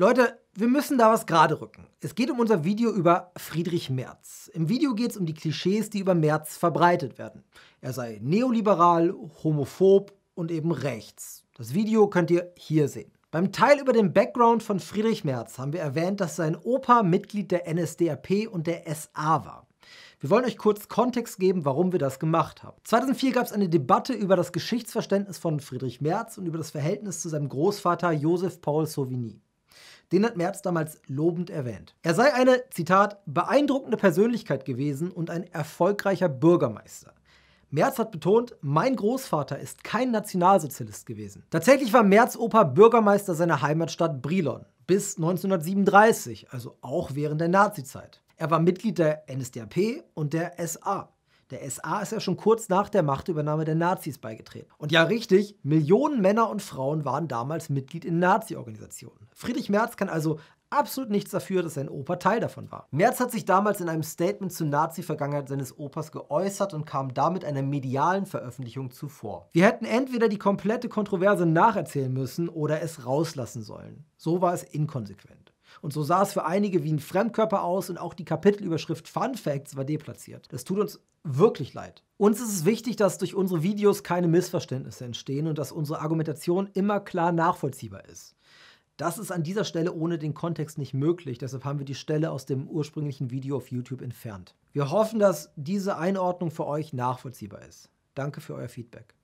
Leute, wir müssen da was gerade rücken. Es geht um unser Video über Friedrich Merz. Im Video geht es um die Klischees, die über Merz verbreitet werden. Er sei neoliberal, homophob und eben rechts. Das Video könnt ihr hier sehen. Beim Teil über den Background von Friedrich Merz haben wir erwähnt, dass sein Opa Mitglied der NSDAP und der SA war. Wir wollen euch kurz Kontext geben, warum wir das gemacht haben. 2004 gab es eine Debatte über das Geschichtsverständnis von Friedrich Merz und über das Verhältnis zu seinem Großvater Joseph Paul Sauvigny. Den hat Merz damals lobend erwähnt. Er sei eine, Zitat, beeindruckende Persönlichkeit gewesen und ein erfolgreicher Bürgermeister. Merz hat betont, mein Großvater ist kein Nationalsozialist gewesen. Tatsächlich war Merz Opa Bürgermeister seiner Heimatstadt Brilon bis 1937, also auch während der Nazizeit. Er war Mitglied der NSDAP und der SA. Der SA ist ja schon kurz nach der Machtübernahme der Nazis beigetreten. Und ja, richtig, Millionen Männer und Frauen waren damals Mitglied in Nazi-Organisationen. Friedrich Merz kann also absolut nichts dafür, dass sein Opa Teil davon war. Merz hat sich damals in einem Statement zur Nazi-Vergangenheit seines Opas geäußert und kam damit einer medialen Veröffentlichung zuvor. Wir hätten entweder die komplette Kontroverse nacherzählen müssen oder es rauslassen sollen. So war es inkonsequent. Und so sah es für einige wie ein Fremdkörper aus und auch die Kapitelüberschrift Fun Facts war deplatziert. Das tut uns wirklich leid. Uns ist es wichtig, dass durch unsere Videos keine Missverständnisse entstehen und dass unsere Argumentation immer klar nachvollziehbar ist. Das ist an dieser Stelle ohne den Kontext nicht möglich, deshalb haben wir die Stelle aus dem ursprünglichen Video auf YouTube entfernt. Wir hoffen, dass diese Einordnung für euch nachvollziehbar ist. Danke für euer Feedback.